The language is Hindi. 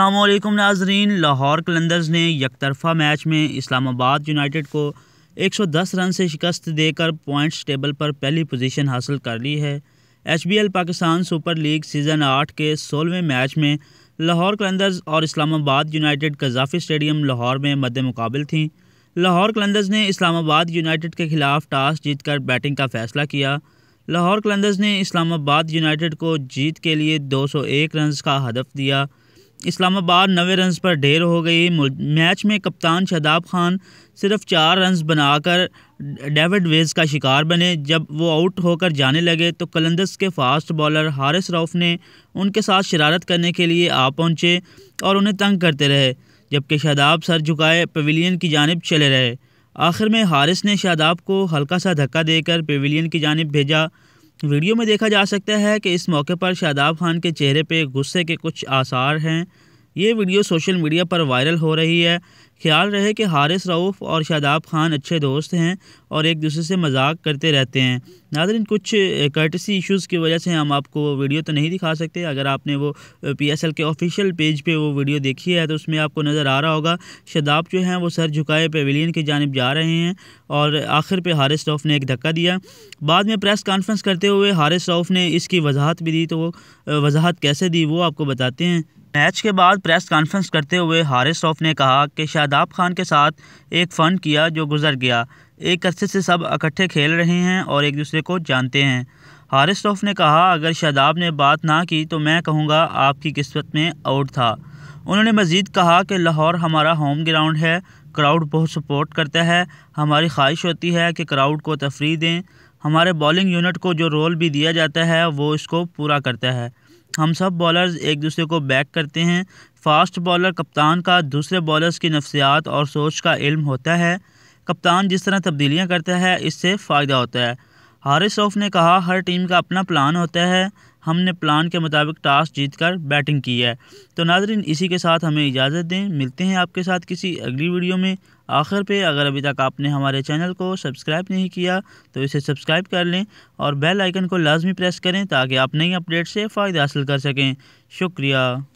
असलम नाजरीन लाहौर कलंदर्स ने यकतरफा मैच में इस्लामाबाद यूनाइटेड को 110 रन से शिकस्त देकर पॉइंट्स टेबल पर पहली पोजीशन हासिल कर ली है एच पाकिस्तान सुपर लीग सीज़न आठ के सोलहवें मैच में लाहौर कलंदर्स और इस्लामाबाद यूनाइटेड कजाफी स्टेडियम लाहौर में मद मुकाबल थीं लाहौर कलंदर्स ने इस्लामाबाद यूनाइटेड के खिलाफ टॉस कर बैटिंग का फैसला किया लाहौर कलंदर्स ने इस्लामाबाद यूनाइटेड को जीत के लिए 201 रन का हदफ दिया इस्लामाबाद नवे रन पर ढेर हो गई मैच में कप्तान शदाब खान सिर्फ चार रन बनाकर डेविड वेज का शिकार बने जब वो आउट होकर जाने लगे तो कलंदस के फास्ट बॉलर हारिस रऊफ़ ने उनके साथ शरारत करने के लिए आ पहुँचे और उन्हें तंग करते रहे जबकि शादाब सर झुकाए पवेलियन की जानब चले रहे आखिर में हारिस ने शादाब को हल्का सा धक्का देकर पवेलियन की जानब भेजा वीडियो में देखा जा सकता है कि इस मौके पर शादाब खान के चेहरे पे गुस्से के कुछ आसार हैं ये वीडियो सोशल मीडिया पर वायरल हो रही है ख्याल रहे कि हारिस रऊफ़ और शादाब खान अच्छे दोस्त हैं और एक दूसरे से मजाक करते रहते हैं नादरिन कुछ कर्टसी इश्यूज़ की वजह से हम आपको वीडियो तो नहीं दिखा सकते अगर आपने वो पीएसएल के ऑफिशियल पेज पे वो वीडियो देखी है तो उसमें आपको नज़र आ रहा होगा शादाब जो हैं वो सर झुकाए पेविलियन की जानब जा रहे हैं और आखिर पर हारिस रऊफ़ ने एक धक्का दिया बाद में प्रेस कॉन्फ्रेंस करते हुए हारिस रऊफ़ ने इसकी वजाहत भी दी तो वो वजाहत कैसे दी वो आपको बताते हैं मैच के बाद प्रेस कॉन्फ्रेंस करते हुए हारिस रौफ ने कहा कि शादाब खान के साथ एक फ़न किया जो गुजर गया एक अरसे से सब इकट्ठे खेल रहे हैं और एक दूसरे को जानते हैं हारिस रौफ ने कहा अगर शादाब ने बात ना की तो मैं कहूँगा आपकी किस्मत में आउट था उन्होंने मज़ीद कहा कि लाहौर हमारा होम ग्राउंड है क्राउड बहुत सपोर्ट करता है हमारी ख्वाहिश होती है कि क्राउड को तफरी दें हमारे बॉलिंग यूनिट को जो रोल भी दिया जाता है वो इसको पूरा करता है हम सब बॉलर्स एक दूसरे को बैक करते हैं फास्ट बॉलर कप्तान का दूसरे बॉलर्स की नफसियात और सोच का इल्म होता है कप्तान जिस तरह तब्दीलियाँ करता है इससे फ़ायदा होता है हारिस ऑफ ने कहा हर टीम का अपना प्लान होता है हमने प्लान के मुताबिक टॉस जीतकर बैटिंग की है तो नाजरीन इसी के साथ हमें इजाज़त दें मिलते हैं आपके साथ किसी अगली वीडियो में आखिर पे अगर अभी तक आपने हमारे चैनल को सब्सक्राइब नहीं किया तो इसे सब्सक्राइब कर लें और बेल आइकन को लाजमी प्रेस करें ताकि आप नई अपडेट से फ़ायदा हासिल कर सकें शुक्रिया